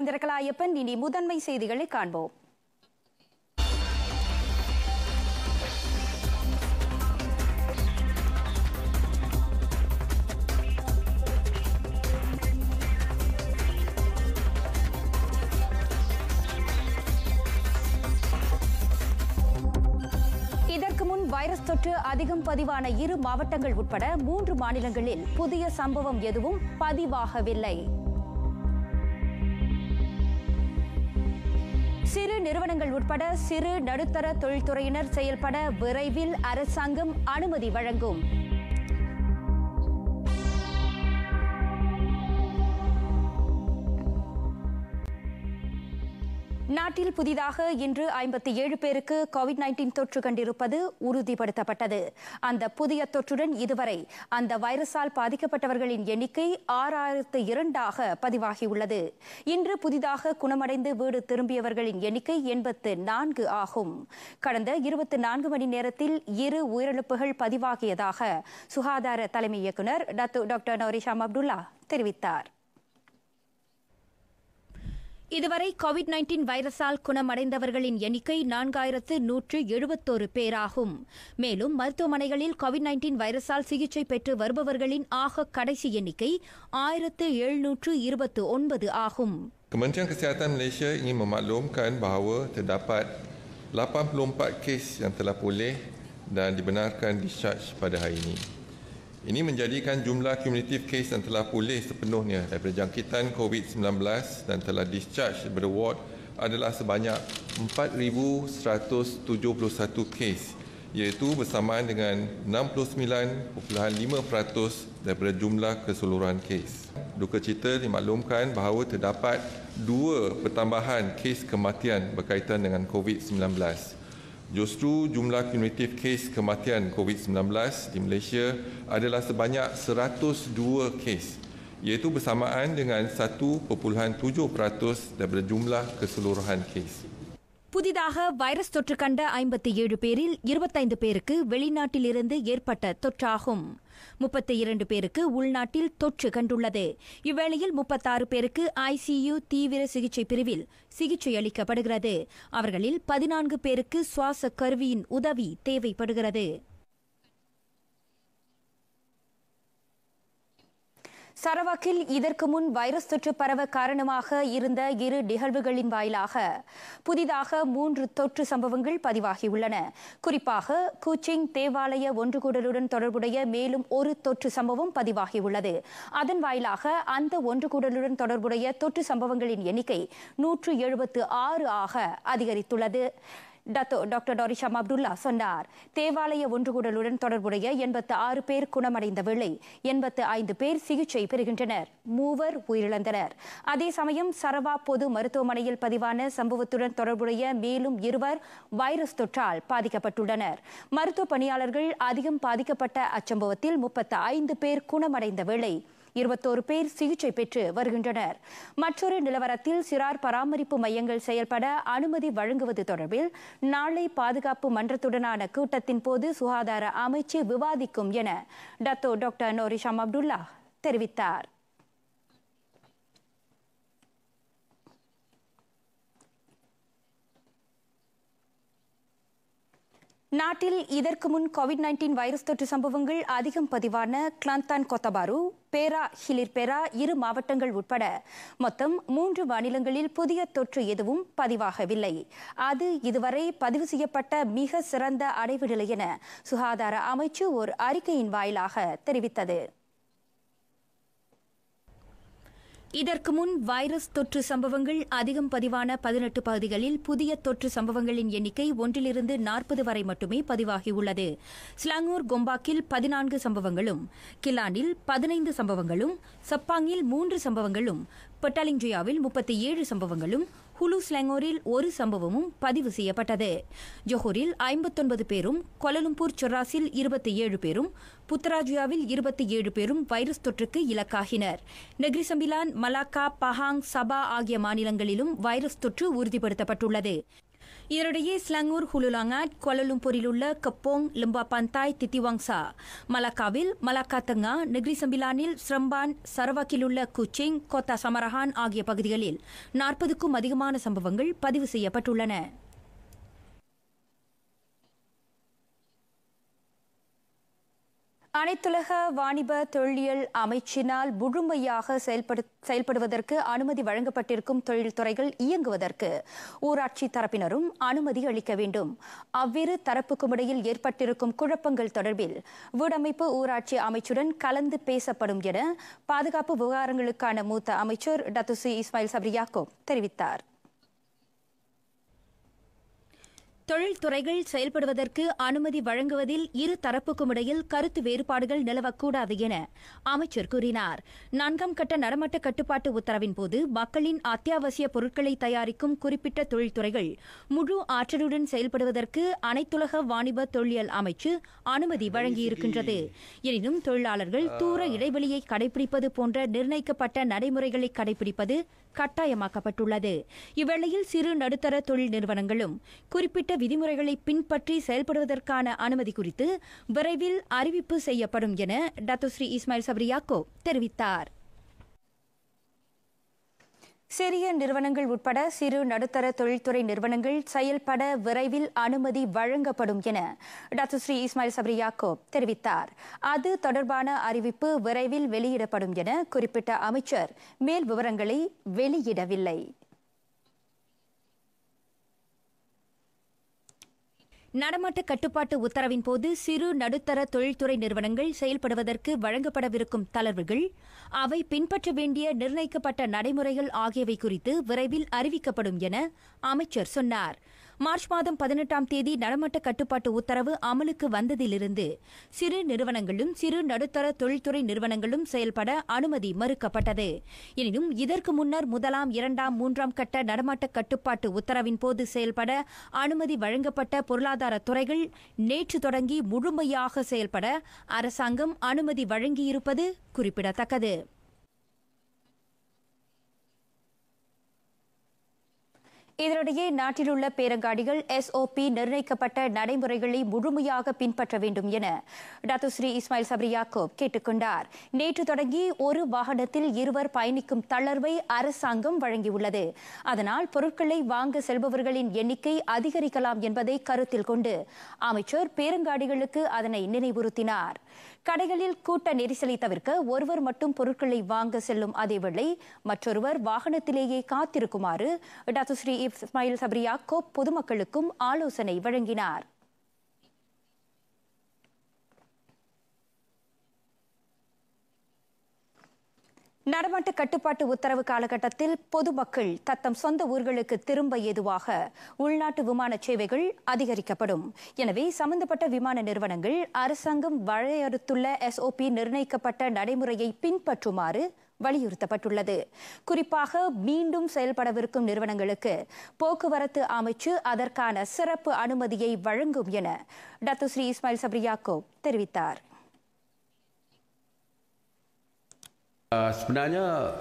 இந்திரகலாயப்பன் இனி முதன்மை செய்திகளை காண்போம் இதற்கு முன் வைரஸ் தொற்று அதிகம் பதிவான இரு மாவட்டங்கள் உட்பட மூன்று மாநிலங்களில் புதிய சம்பவம் எதுவும் பதிவாகவில்லை சிறு நிறுவனங்கள் உட்பட சிறு நடுத்தர தொழில்துறையினர் செயல்பட விரைவில் அரசாங்கம் அனுமதி வழங்கும் தமிழ்நாட்டில் புதிதாக இன்று ஐம்பத்தி ஏழு பேருக்கு கோவிட் நைன்டீன் தொற்று கண்டிருப்பது உறுதிப்படுத்தப்பட்டது அந்த புதிய தொற்றுடன் இதுவரை அந்த வைரஸால் பாதிக்கப்பட்டவர்களின் எண்ணிக்கை ஆறாயிரத்து இரண்டாக பதிவாகியுள்ளது இன்று புதிதாக குணமடைந்து வீடு திரும்பியவர்களின் எண்ணிக்கை எண்பத்து நான்கு ஆகும் கடந்த இருபத்தி நான்கு மணி நேரத்தில் இரு உயிரிழப்புகள் பதிவாகியதாக சுகாதார தலைமை இயக்குநர் டாக்டர் நோரிஷாம் அப்துல்லா தெரிவித்தார் இதுவரை கோவிட் நைன்டீன் வைரஸால் குணமடைந்தவர்களின் எண்ணிக்கை நான்காயிரத்து நூற்று எழுபத்தோரு பேராகும் மேலும் மருத்துவமனைகளில் கோவிட் நைன்டீன் வைரஸால் சிகிச்சை பெற்று வருபவர்களின் ஆக கடைசி எண்ணிக்கை ஆயிரத்து எழுநூற்று இருபத்து ஒன்பது ஆகும் Kementerian Kesihatan Malaysia ingin memaklumkan bahawa terdapat 84 kes yang telah pulih dan dibenarkan discharge pada hari ini. Ini menjadikan jumlah kumulatif kes yang telah pulih sepenuhnya daripada jangkitan COVID-19 dan telah discharge daripada ward adalah sebanyak 4,171 kes iaitu bersamaan dengan 69.5% daripada jumlah keseluruhan kes. Duka cita dimaklumkan bahawa terdapat dua pertambahan kes kematian berkaitan dengan COVID-19 Justru jumlah kumulatif kes kematian COVID-19 di Malaysia adalah sebanyak 102 kes iaitu bersamaan dengan 1.7% daripada jumlah keseluruhan kes. புதிதாக virus தொற்று கண்ட ஐம்பத்தி ஏழு பேரில் இருபத்தைந்து பேருக்கு வெளிநாட்டிலிருந்து ஏற்பட்ட தொற்றாகும் முப்பத்தி இரண்டு பேருக்கு உள்நாட்டில் தொற்று கண்டுள்ளது இவ்வேளையில் முப்பத்தாறு பேருக்கு ஐசியு தீவிர சிகிச்சை பிரிவில் சிகிச்சை அளிக்கப்படுகிறது அவர்களில் பதினான்கு பேருக்கு சுவாச கருவியின் உதவி தேவைப்படுகிறது சரவாக்கில் இதற்கு முன் வைரஸ் தொற்று பரவ காரணமாக இருந்த இரு நிகழ்வுகளின் வாயிலாக புதிதாக மூன்று தொற்று சம்பவங்கள் பதிவாகியுள்ளன குறிப்பாக கூச்சிங் தேவாலய ஒன்றுகூடலுடன் தொடர்புடைய மேலும் ஒரு தொற்று சம்பவம் பதிவாகியுள்ளது அதன் வாயிலாக அந்த ஒன்றுகூடலுடன் தொடர்புடைய தொற்று சம்பவங்களின் எண்ணிக்கை நூற்று எழுபத்து ஆறு ஆக அதிகரித்துள்ளது டத்தோ டாக்டர் டோரிஷாம் அப்துல்லா சொன்னார் தேவாலய ஒன்றுகூடலுடன் தொடர்புடைய எண்பத்து ஆறு பேர் குணமடைந்த வேளை எண்பத்து ஐந்து பேர் சிகிச்சை பெறுகின்றனர் மூவர் உயிரிழந்தனர் அதே சமயம் சரவா பொது மருத்துவமனையில் பதிவான சம்பவத்துடன் தொடர்புடைய மேலும் இருவர் வைரஸ் தொற்றால் பாதிக்கப்பட்டுள்ளனர் மருத்துவ பணியாளர்கள் அதிகம் பாதிக்கப்பட்ட அச்சம்பவத்தில் முப்பத்து ஐந்து பேர் குணமடைந்த வேளை இருபத்தோரு பேர் சிகிச்சை பெற்று வருகின்றனர் மற்றொரு நிலவரத்தில் சிறார் பராமரிப்பு மையங்கள் செயல்பட அனுமதி வழங்குவது தொடர்பில் நாளை பாதுகாப்பு மன்றத்துடனான கூட்டத்தின் போது சுகாதார அமைச்சு விவாதிக்கும் என டத்தோ டாக்டர் நோரிஷாம் அப்துல்லா தெரிவித்தார் நாட்டில் இதற்கு முன் கோவிட் நைன்டீன் வைரஸ் தொற்று சம்பவங்கள் அதிகம் பதிவான கிளாந்தான் கொத்தபாரு பேரா ஹிலிர்பேரா இரு மாவட்டங்கள் உட்பட மொத்தம் மூன்று மாநிலங்களில் புதிய தொற்று எதுவும் பதிவாகவில்லை அது இதுவரை பதிவு செய்யப்பட்ட மிக சிறந்த அடைவு நிலை என சுகாதார அமைச்சு ஒரு அறிக்கையின் வாயிலாக தெரிவித்தது இதற்கு முன் வைரஸ் தொற்று சம்பவங்கள் அதிகம் பதிவான பதினெட்டு பகுதிகளில் புதிய தொற்று சம்பவங்களின் எண்ணிக்கை ஒன்றிலிருந்து நாற்பது வரை மட்டுமே பதிவாகியுள்ளது ஸ்லாங்கூர் கொம்பாக்கில் பதினான்கு சம்பவங்களும் கிலானில் பதினைந்து சம்பவங்களும் சப்பாங்கில் மூன்று சம்பவங்களும் பட்டாலிங்ஜியாவில் முப்பத்தி ஏழு சம்பவங்களும் ஹுலு ஒரு சம்பவமும் பதிவு செய்யப்பட்டது ஜொஹூரில் ஐம்பத்தொன்பது பேரும் கொலலும்பூர் சொராசில் இருபத்தி ஏழு பேரும் புத்தராஜியாவில் இருபத்தி ஏழு பேரும் வைரஸ் தொற்றுக்கு இலக்காகினர் நெக்ரிசம்பிலான் மலாக்கா பஹாங் சபா ஆகிய மாநிலங்களிலும் வைரஸ் தொற்று உறுதிப்படுத்தப்பட்டுள்ளது இதனிடையே ஸ்லங்கூர் ஹுலுலாங்காட் கோலலும்பூரில் உள்ள கப்போங் பந்தாய் தித்திவாங்சா மலாக்காவில் மலாக்கா தங்கா நெக்ரிசம்பிலானில் ஸ்ரம்பான் சரவாக்கில் உள்ள குச்சிங் கோத்தா சமரஹான் ஆகிய பகுதிகளில் நாற்பதுக்கும் அதிகமான சம்பவங்கள் பதிவு செய்யப்பட்டுள்ளன அனைத்துலக வாணிப தொழில் அமைச்சினால் முழுமையாக செயல்படு செயல்படுவதற்கு அனுமதி வழங்கப்பட்டிருக்கும் தொழில் துறைகள் இயங்குவதற்கு ஊராட்சி தரப்பினரும் அனுமதி அளிக்க வேண்டும் அவ்விரு தரப்புக்கும் இடையில் ஏற்பட்டிருக்கும் குழப்பங்கள் தொடர்பில் வீடமைப்பு ஊராட்சி அமைச்சுடன் கலந்து பேசப்படும் என பாதுகாப்பு விவகாரங்களுக்கான மூத்த அமைச்சர் டத்துசி இஸ்மாயில் சப்ரியாக்கோ தெரிவித்தார் தொழில்துறைகள் செயல்படுவதற்கு அனுமதி வழங்குவதில் இரு தரப்புக்கும் இடையில் கருத்து வேறுபாடுகள் நிலவக்கூடாது என அமைச்சர் கூறினார் நான்காம் கட்ட நடமட்ட கட்டுப்பாட்டு உத்தரவின்போது மக்களின் அத்தியாவசிய பொருட்களை தயாரிக்கும் குறிப்பிட்ட தொழில்துறைகள் முழு ஆற்றலுடன் செயல்படுவதற்கு அனைத்துலக வாணிப தொழிலியல் அமைச்சு அனுமதி வழங்கியிருக்கின்றது எனினும் தொழிலாளர்கள் தூர இடைவெளியை கடைபிடிப்பது போன்ற நிர்ணயிக்கப்பட்ட நடைமுறைகளை கடைபிடிப்பது கட்டாயமாக்கப்பட்டுள்ளது இவ்வேளையில் சிறு நடுத்தர தொழில் நிறுவனங்களும் குறிப்பிட்ட விதிமுறைகளை பின்பற்றி செயல்படுவதற்கான அனுமதி குறித்து விரைவில் அறிவிப்பு செய்யப்படும் என டத்தோஸ்ரீ இஸ்மாயில் சப்ரியாக்கோ தெரிவித்தார் சிறிய நிறுவனங்கள் உட்பட சிறு நடுத்தர தொழில்துறை நிறுவனங்கள் செயல்பட விரைவில் அனுமதி வழங்கப்படும் என டாக்டர் ஸ்ரீ இஸ்மாயில் சப்ரியாக்கோ தெரிவித்தார் அது தொடர்பான அறிவிப்பு விரைவில் வெளியிடப்படும் என குறிப்பிட்ட அமைச்சர் மேல் விவரங்களை வெளியிடவில்லை நடமாட்ட கட்டுப்பாட்டு உத்தரவின் போது சிறு நடுத்தர தொழில்துறை நிறுவனங்கள் செயல்படுவதற்கு வழங்கப்படவிருக்கும் தளர்வுகள் அவை பின்பற்ற வேண்டிய நிர்ணயிக்கப்பட்ட நடைமுறைகள் ஆகியவை குறித்து விரைவில் அறிவிக்கப்படும் என அமைச்சர் சொன்னாா் மார்ச் மாதம் பதினெட்டாம் தேதி நடமட்ட கட்டுப்பாட்டு உத்தரவு அமலுக்கு வந்ததிலிருந்து சிறு நிறுவனங்களும் சிறு நடுத்தர தொழில்துறை நிறுவனங்களும் செயல்பட அனுமதி மறுக்கப்பட்டது எனினும் இதற்கு முன்னர் முதலாம் இரண்டாம் மூன்றாம் கட்ட நடமாட்ட கட்டுப்பாட்டு உத்தரவின் போது செயல்பட அனுமதி வழங்கப்பட்ட பொருளாதார துறைகள் நேற்று தொடங்கி முழுமையாக செயல்பட அரசாங்கம் அனுமதி வழங்கியிருப்பது குறிப்பிடத்தக்கது இதனிடையே நாட்டிலுள்ள பேரங்காடிகள் எஸ்ஓபி நிர்ணயிக்கப்பட்ட நடைமுறைகளை முழுமையாக பின்பற்ற வேண்டும் என டாக்டர் ஸ்ரீ இஸ்மாயில் சப்ரியாக்கோப் கேட்டுக் கொண்டார் நேற்று தொடங்கி ஒரு வாகனத்தில் இருவர் பயணிக்கும் தளர்வை அரசாங்கம் வழங்கியுள்ளது அதனால் பொருட்களை வாங்க செல்பவர்களின் எண்ணிக்கை அதிகரிக்கலாம் என்பதை கருத்தில் கொண்டு அமைச்சர் பேரங்காடிகளுக்கு அதனை நினைவுறுத்தினார் கடைகளில் கூட்ட நெரிசலை தவிர்க்க ஒருவர் மட்டும் பொருட்களை வாங்க செல்லும் அதேவேளை மற்றொருவர் வாகனத்திலேயே காத்திருக்குமாறு doctor Sri Ismail Sabri Yaakob பொதுமக்களுக்கும் ஆலோசனை வழங்கினார் நடமாட்ட கட்டுப்பாட்டு உத்தரவு காலகட்டத்தில் பொதுமக்கள் தத்தம் சொந்த ஊர்களுக்கு திரும்ப ஏதுவாக உள்நாட்டு விமான சேவைகள் அதிகரிக்கப்படும் எனவே சம்பந்தப்பட்ட விமான நிறுவனங்கள் அரசாங்கம் வரையறுத்துள்ள எஸ்ஓபி நிர்ணயிக்கப்பட்ட நடைமுறையை பின்பற்றுமாறு வலியுறுத்தப்பட்டுள்ளது குறிப்பாக மீண்டும் செயல்படவிருக்கும் நிறுவனங்களுக்கு போக்குவரத்து அமைச்சு அதற்கான சிறப்பு அனுமதியை வழங்கும் என ஸ்ரீ இஸ்மாயில் சப்ரியாக்கோ தெரிவித்தார் Uh, sebenarnya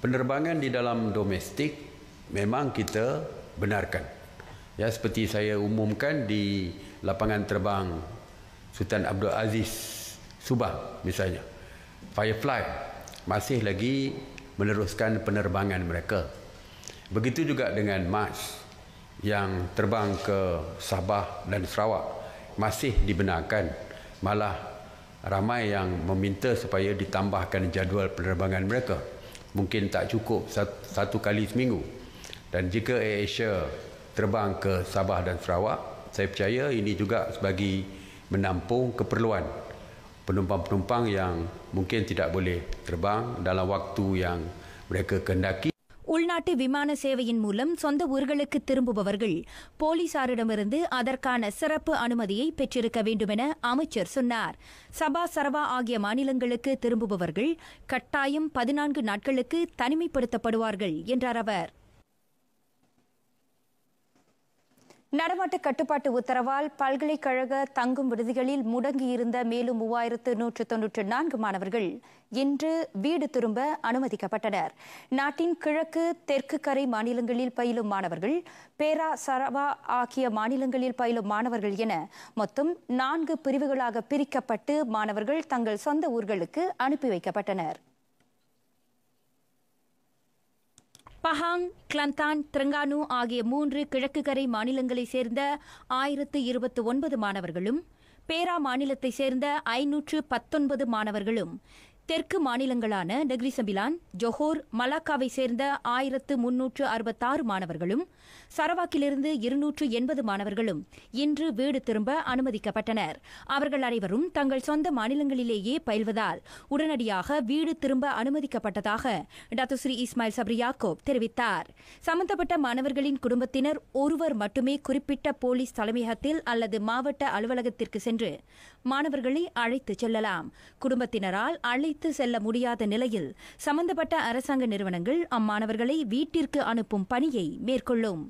penerbangan di dalam domestik memang kita benarkan. Ya seperti saya umumkan di lapangan terbang Sultan Abdul Aziz Subang misalnya. Firefly masih lagi meneruskan penerbangan mereka. Begitu juga dengan Mars yang terbang ke Sabah dan Sarawak masih dibenarkan. Malah ramai yang meminta supaya ditambahkan jadual penerbangan mereka. Mungkin tak cukup satu kali seminggu. Dan jika Air Asia terbang ke Sabah dan Sarawak, saya percaya ini juga sebagai menampung keperluan penumpang-penumpang yang mungkin tidak boleh terbang dalam waktu yang mereka kehendaki. வெளிநாட்டு விமான சேவையின் மூலம் சொந்த ஊர்களுக்கு திரும்புபவர்கள் போலீசாரிடமிருந்து அதற்கான சிறப்பு அனுமதியை பெற்றிருக்க வேண்டுமென அமைச்சர் சொன்னார் சபா சரவா ஆகிய மாநிலங்களுக்கு திரும்புபவர்கள் கட்டாயம் பதினான்கு நாட்களுக்கு தனிமைப்படுத்தப்படுவார்கள் என்றார் அவர் நடமாட்ட கட்டுப்பாட்டு உத்தரவால் பல்கலைக்கழக தங்கும் விடுதிகளில் முடங்கியிருந்த மேலும் மூவாயிரத்து நூற்று தொன்னூற்று நான்கு மாணவர்கள் இன்று வீடு திரும்ப அனுமதிக்கப்பட்டனர் நாட்டின் கிழக்கு தெற்கு கரை மாநிலங்களில் பயிலும் மாணவர்கள் பேரா சரவா ஆகிய மாநிலங்களில் பயிலும் மாணவர்கள் என மொத்தம் நான்கு பிரிவுகளாக பிரிக்கப்பட்டு மாணவர்கள் தங்கள் சொந்த ஊர்களுக்கு அனுப்பி வைக்கப்பட்டனர் பஹாங் கிளந்தான் திரங்கானு ஆகிய மூன்று கிழக்கு கரை மாநிலங்களைச் சேர்ந்த ஆயிரத்து இருபத்தி ஒன்பது மாணவர்களும் பேரா மாநிலத்தைச் சேர்ந்த ஐநூற்று பத்தொன்பது மாணவர்களும் தெற்கு மாநிலங்களான நெக்ரிசபிலான் ஜொஹோர் மலாக்காவை சேர்ந்த ஆயிரத்து முன்னூற்று அறுபத்தாறு மாணவர்களும் சரவாக்கிலிருந்து இருநூற்று எண்பது மாணவர்களும் இன்று வீடு திரும்ப அனுமதிக்கப்பட்டனர் அவர்கள் அனைவரும் தங்கள் சொந்த மாநிலங்களிலேயே பயில்வதால் உடனடியாக வீடு திரும்ப அனுமதிக்கப்பட்டதாக டாக்டர் ஸ்ரீ இஸ்மாயில் சப்ரியாக்கோப் தெரிவித்தார் சம்பந்தப்பட்ட மாணவர்களின் குடும்பத்தினர் ஒருவர் மட்டுமே குறிப்பிட்ட போலீஸ் தலைமையகத்தில் அல்லது மாவட்ட அலுவலகத்திற்கு சென்று மாணவர்களை அழைத்து செல்லலாம் குடும்பத்தினரால் அழைத்து செல்ல முடியாத நிலையில் சம்பந்தப்பட்ட அரசாங்க நிறுவனங்கள் அம்மாணவர்களை வீட்டிற்கு அனுப்பும் பணியை மேற்கொள்ளும்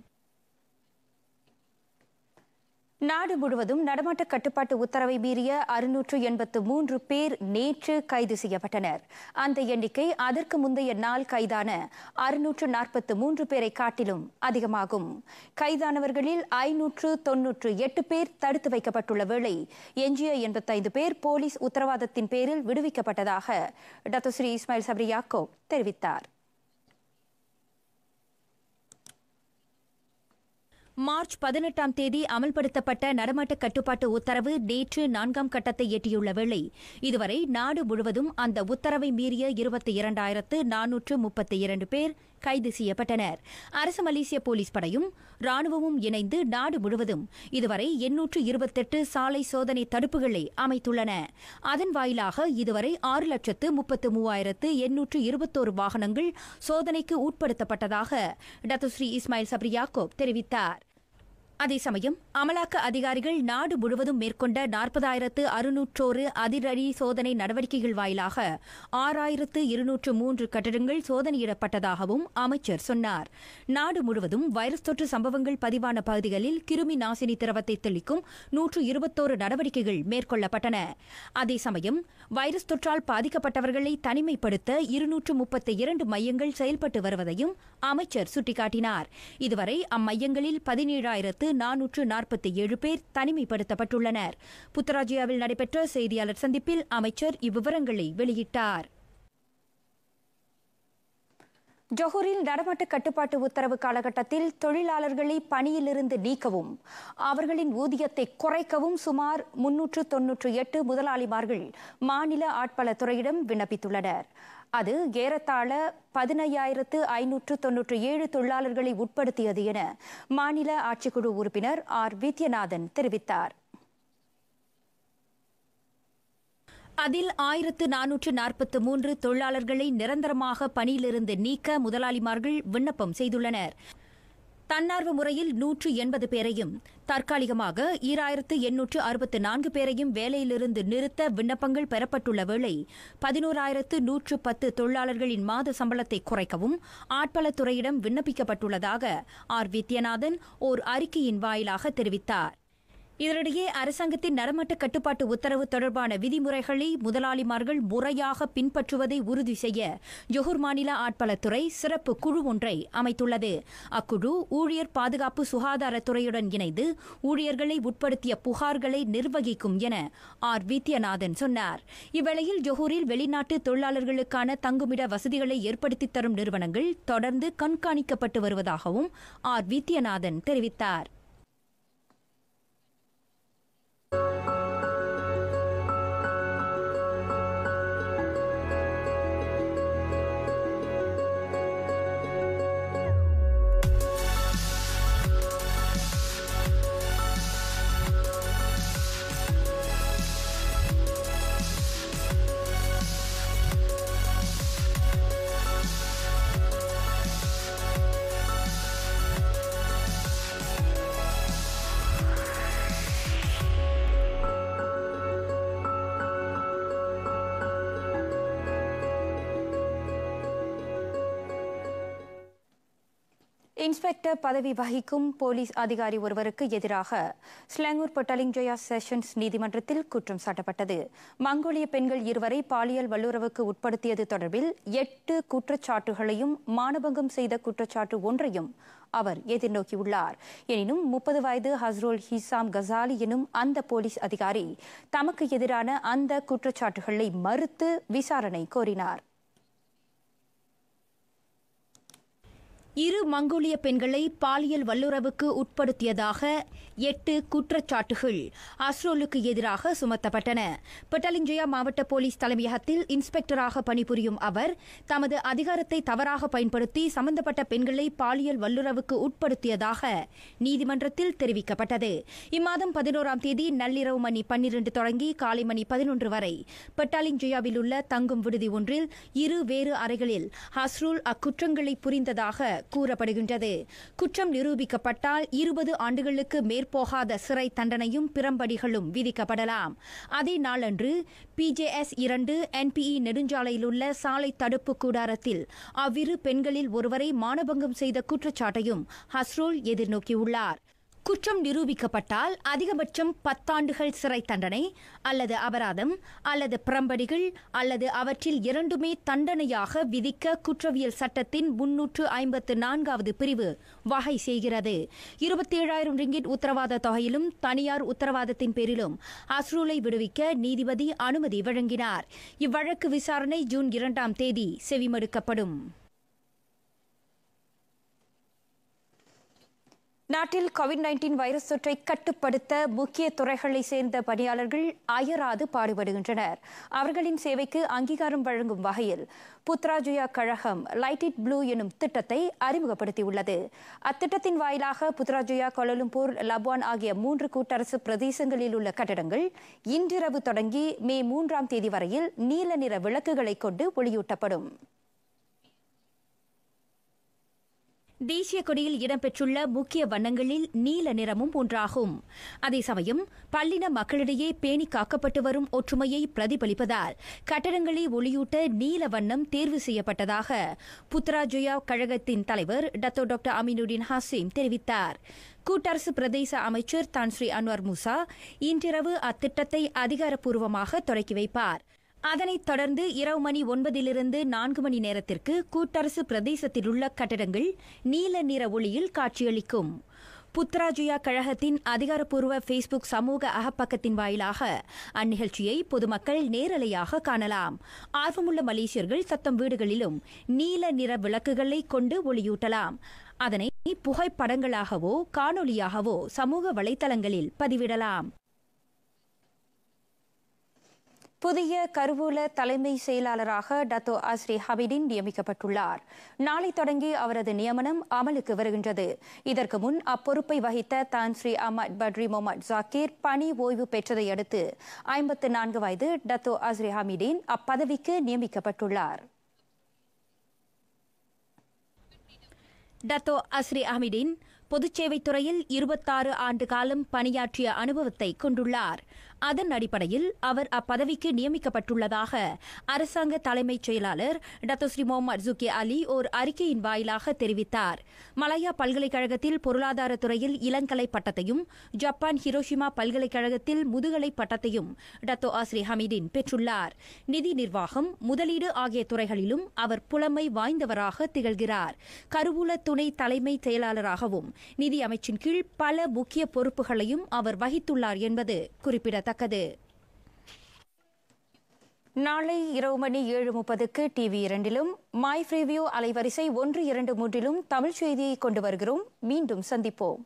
நாடு முழுவதும் நடமாட்ட கட்டுப்பாட்டு உத்தரவை மீறிய அறுநூற்று எண்பத்து மூன்று பேர் நேற்று கைது செய்யப்பட்டனர் அந்த எண்ணிக்கை அதற்கு முந்தைய நாள் கைதான அறுநூற்று நாற்பத்து மூன்று பேரை காட்டிலும் அதிகமாகும் கைதானவர்களில் ஐநூற்று தொன்னூற்று எட்டு பேர் தடுத்து வைக்கப்பட்டுள்ள வேளை எஞ்சிய எண்பத்தைந்து பேர் போலீஸ் உத்தரவாதத்தின் பேரில் விடுவிக்கப்பட்டதாக ஸ்ரீ இஸ்மாயில் சப்ரி யாக்கோ தெரிவித்தார் மார்ச் பதினெட்டாம் தேதி அமல்படுத்தப்பட்ட நடமாட்ட கட்டுப்பாட்டு உத்தரவு நேற்று நான்காம் கட்டத்தை எட்டியுள்ள வேளை இதுவரை நாடு முழுவதும் அந்த உத்தரவை மீறிய இருபத்தி இரண்டாயிரத்து நானூற்று முப்பத்தி இரண்டு பேர் கைது செய்யப்பட்டனர் அரசு மலேசிய போலீஸ் படையும் ராணுவமும் இணைந்து நாடு முழுவதும் இதுவரை எண்ணூற்று இருபத்தெட்டு சாலை சோதனை தடுப்புகளை அமைத்துள்ளன அதன் வாயிலாக இதுவரை ஆறு லட்சத்து முப்பத்து மூவாயிரத்து எண்ணூற்று இருபத்தோரு வாகனங்கள் சோதனைக்கு உட்படுத்தப்பட்டதாக டத்துஸ்ரீ இஸ்மாயில் சப்ரியாக்கோப் தெரிவித்தார் அதே சமயம் அமலாக்க அதிகாரிகள் நாடு முழுவதும் மேற்கொண்ட நாற்பதாயிரத்து அறுநூற்றோரு அதிரடி சோதனை நடவடிக்கைகள் வாயிலாக ஆறாயிரத்து இருநூற்று மூன்று கட்டடங்கள் சோதனையிடப்பட்டதாகவும் அமைச்சர் சொன்னார் நாடு முழுவதும் வைரஸ் தொற்று சம்பவங்கள் பதிவான பகுதிகளில் கிருமி நாசினி திரவத்தை தெளிக்கும் நூற்று இருபத்தோரு நடவடிக்கைகள் மேற்கொள்ளப்பட்டன அதே சமயம் வைரஸ் தொற்றால் பாதிக்கப்பட்டவர்களை தனிமைப்படுத்த இருநூற்று முப்பத்தி இரண்டு மையங்கள் செயல்பட்டு வருவதையும் அமைச்சர் சுட்டிக்காட்டினார் இதுவரை அம்மையங்களில் பதினேழாயிரத்து ஆயிரத்து நானூற்று நாற்பத்தி ஏழு பேர் தனிமைப்படுத்தப்பட்டுள்ளனர் புத்தராஜியாவில் நடைபெற்ற செய்தியாளர் சந்திப்பில் அமைச்சர் இவ்விவரங்களை வெளியிட்டார் ஜொஹூரில் நடமாட்ட கட்டுப்பாட்டு உத்தரவு காலகட்டத்தில் தொழிலாளர்களை பணியிலிருந்து நீக்கவும் அவர்களின் ஊதியத்தை குறைக்கவும் சுமார் முன்னூற்று தொன்னூற்று எட்டு முதலாளிமார்கள் மாநில துறையிடம் விண்ணப்பித்துள்ளனர் அது ஏறத்தாழ பதினையாயிரத்து ஐநூற்று தொன்னூற்று ஏழு தொழிலாளர்களை உட்படுத்தியது என மாநில ஆட்சிக்குழு உறுப்பினர் ஆர் வித்யநாதன் தெரிவித்தார் அதில் ஆயிரத்து நானூற்று நாற்பத்து மூன்று தொழிலாளர்களை நிரந்தரமாக பணியிலிருந்து நீக்க முதலாளிமார்கள் விண்ணப்பம் செய்துள்ளனர் தன்னார்வ முறையில் நூற்று எண்பது பேரையும் தற்காலிகமாக ஈராயிரத்து எண்ணூற்று அறுபத்து நான்கு பேரையும் வேலையிலிருந்து நிறுத்த விண்ணப்பங்கள் பெறப்பட்டுள்ள வேளை பதினோராயிரத்து நூற்று பத்து தொழிலாளர்களின் மாத சம்பளத்தை குறைக்கவும் ஆட்பலத்துறையிடம் விண்ணப்பிக்கப்பட்டுள்ளதாக ஆர் வித்யநாதன் ஓர் அறிக்கையின் வாயிலாக தெரிவித்தார் இதனிடையே அரசாங்கத்தின் நடமாட்ட கட்டுப்பாட்டு உத்தரவு தொடர்பான விதிமுறைகளை முதலாளிமார்கள் முறையாக பின்பற்றுவதை உறுதி செய்ய ஜொஹூர் மாநில ஆட்பலத்துறை சிறப்பு குழு ஒன்றை அமைத்துள்ளது அக்குழு ஊழியர் பாதுகாப்பு சுகாதாரத்துறையுடன் இணைந்து ஊழியர்களை உட்படுத்திய புகார்களை நிர்வகிக்கும் என ஆர் வித்யநாதன் சொன்னார் இவ்வேளையில் ஜொஹூரில் வெளிநாட்டு தொழிலாளர்களுக்கான தங்குமிட வசதிகளை ஏற்படுத்தி தரும் நிறுவனங்கள் தொடர்ந்து கண்காணிக்கப்பட்டு வருவதாகவும் ஆர் வித்யநாதன் தெரிவித்தார் இன்ஸ்பெக்டர் பதவி வகிக்கும் போலீஸ் அதிகாரி ஒருவருக்கு எதிராக ஸ்லாங்கூர் பொட்டாலிங் ஜோயா செஷன்ஸ் நீதிமன்றத்தில் குற்றம் சாட்டப்பட்டது மங்கோலிய பெண்கள் இருவரை பாலியல் வல்லுறவுக்கு உட்படுத்தியது தொடர்பில் எட்டு குற்றச்சாட்டுகளையும் மானபங்கம் செய்த குற்றச்சாட்டு ஒன்றையும் அவர் எதிர்நோக்கியுள்ளார் எனினும் முப்பது வயது ஹஸ்ரோல் ஹிசாம் கசாலி எனும் அந்த போலீஸ் அதிகாரி தமக்கு எதிரான அந்த குற்றச்சாட்டுகளை மறுத்து விசாரணை கோரினார் இரு மங்கோலிய பெண்களை பாலியல் வல்லுறவுக்கு உட்படுத்தியதாக எட்டு குற்றச்சாட்டுகள் அஸ்ரோலுக்கு எதிராக சுமத்தப்பட்டன பெட்டலிஞ்சயா மாவட்ட போலீஸ் தலைமையகத்தில் இன்ஸ்பெக்டராக பணிபுரியும் அவர் தமது அதிகாரத்தை தவறாக பயன்படுத்தி சம்பந்தப்பட்ட பெண்களை பாலியல் வல்லுறவுக்கு உட்படுத்தியதாக நீதிமன்றத்தில் தெரிவிக்கப்பட்டது இம்மாதம் பதினோராம் தேதி நள்ளிரவு மணி பன்னிரண்டு தொடங்கி காலை மணி பதினொன்று வரை பெட்டாலிஞ்சயாவில் உள்ள தங்கும் விடுதி ஒன்றில் இரு வேறு அறைகளில் ஹஸ்ரூல் அக்குற்றங்களை புரிந்ததாக கூறப்படுகின்றது குற்றம் நிரூபிக்கப்பட்டால் இருபது ஆண்டுகளுக்கு மேற்போகாத சிறை தண்டனையும் பிறம்படிகளும் விதிக்கப்படலாம் அதே நாளன்று பிஜேஎஸ் இரண்டு என்பிஇ e நெடுஞ்சாலையிலுள்ள சாலை தடுப்பு கூடாரத்தில் அவ்விரு பெண்களில் ஒருவரை மானபங்கம் செய்த குற்றச்சாட்டையும் ஹஸ்ரோல் எதிர்நோக்கியுள்ளார் குற்றம் நிரூபிக்கப்பட்டால் அதிகபட்சம் பத்தாண்டுகள் சிறை தண்டனை அல்லது அபராதம் அல்லது பிரம்படிகள் அல்லது அவற்றில் இரண்டுமே தண்டனையாக விதிக்க குற்றவியல் சட்டத்தின் முன்னூற்று ஐம்பத்து நான்காவது பிரிவு வகை செய்கிறது இருபத்தி ஏழாயிரம் ரிங்கிட் உத்தரவாத தொகையிலும் தனியார் உத்தரவாதத்தின் பேரிலும் அஸ்ரூலை விடுவிக்க நீதிபதி அனுமதி வழங்கினார் இவ்வழக்கு விசாரணை ஜூன் இரண்டாம் தேதி செவிமடுக்கப்படும் நாட்டில் கோவிட் நைன்டீன் வைரஸ் தொற்றை கட்டுப்படுத்த முக்கிய துறைகளை சேர்ந்த பணியாளர்கள் அயராது பாடுபடுகின்றனர் அவர்களின் சேவைக்கு அங்கீகாரம் வழங்கும் வகையில் புத்ராஜுயா கழகம் லைட் இட் ப்ளூ எனும் திட்டத்தை அறிமுகப்படுத்தியுள்ளது அத்திட்டத்தின் வாயிலாக புத்ராஜுயா கோலலும்பூர் லபான் ஆகிய மூன்று கூட்டரசு பிரதேசங்களில் உள்ள கட்டடங்கள் இன்றிரவு தொடங்கி மே மூன்றாம் தேதி வரையில் நீல நிற விளக்குகளை கொண்டு ஒளியூட்டப்படும் தேசிய கொடியில் இடம்பெற்றுள்ள முக்கிய வண்ணங்களில் நீல நிறமும் ஒன்றாகும் அதே சமயம் பல்லின மக்களிடையே பேணி காக்கப்பட்டு வரும் ஒற்றுமையை பிரதிபலிப்பதால் கட்டடங்களை ஒளியூட்ட நீல வண்ணம் தேர்வு செய்யப்பட்டதாக புத்ராஜயா கழகத்தின் தலைவர் டத்தோ டாக்டர் அமீனுddin ஹாசிம் தெரிவித்தார் கூட்டரசு பிரதேச அமைச்சர் தான்ஸ்ரீ அன்வர் மூசா இன்றிரவு அத்திட்டத்தை அதிகாரப்பூர்வமாக தொடக்கி வைப்பாா் அதனைத் தொடர்ந்து இரவு மணி ஒன்பதிலிருந்து நான்கு மணி நேரத்திற்கு கூட்டரசு பிரதேசத்திலுள்ள கட்டடங்கள் நீல நிற ஒளியில் காட்சியளிக்கும் புத்ராஜுயா கழகத்தின் அதிகாரப்பூர்வ ஃபேஸ்புக் சமூக அகப்பக்கத்தின் வாயிலாக அந்நிகழ்ச்சியை பொதுமக்கள் நேரலையாக காணலாம் ஆர்வமுள்ள மலேசியர்கள் தத்தம் வீடுகளிலும் நீல நிற விளக்குகளை கொண்டு ஒளியூட்டலாம் அதனை புகைப்படங்களாகவோ காணொலியாகவோ சமூக வலைதளங்களில் பதிவிடலாம் புதிய கருவூல தலைமை செயலாளராக டத்தோ அஸ்ரி ஹபிடின் நியமிக்கப்பட்டுள்ளார் நாளை தொடங்கி அவரது நியமனம் அமலுக்கு வருகின்றது இதற்கு முன் அப்பொறுப்பை வகித்த தான் ஸ்ரீ அமத் பட்ரி மொமட் ஜாக்கீர் பணி ஓய்வு பெற்றதை அடுத்து ஐம்பத்து நான்கு வயது டத்தோ அஸ்ரி ஹமிடின் அப்பதவிக்கு நியமிக்கப்பட்டுள்ளார் டத்தோ அஸ்ரி அஹமீடின் பொதுச்சேவைத்துறையில் துறையில் இருபத்தாறு ஆண்டு காலம் பணியாற்றிய அனுபவத்தை கொண்டுள்ளார் அதன் அடிப்படையில் அவர் அப்பதவிக்கு நியமிக்கப்பட்டுள்ளதாக அரசாங்க தலைமைச் செயலாளர் டத்தோஸ்ரீ முகமது ஜுகே அலி ஓர் அறிக்கையின் வாயிலாக தெரிவித்தார் மலையா பல்கலைக்கழகத்தில் பொருளாதாரத்துறையில் இளங்கலை பட்டத்தையும் ஜப்பான் ஹிரோஷிமா பல்கலைக்கழகத்தில் முதுகலை பட்டத்தையும் டத்தோ ஆஸ்ரி ஹமீதின் பெற்றுள்ளார் நிதி நிர்வாகம் முதலீடு ஆகிய துறைகளிலும் அவர் புலமை வாய்ந்தவராக திகழ்கிறார் கருவூல துணை தலைமை செயலாளராகவும் நிதி அமைச்சின் கீழ் பல முக்கிய பொறுப்புகளையும் அவர் வகித்துள்ளார் என்பது குறிப்பிடத்தக்கது குறிப்பிடத்தக்கது நாளை இரவு மணி ஏழு முப்பதுக்கு டிவி இரண்டிலும் மை ஃப்ரீவியூ அலைவரிசை ஒன்று இரண்டு மூன்றிலும் தமிழ் செய்தியை கொண்டு வருகிறோம் மீண்டும் சந்திப்போம்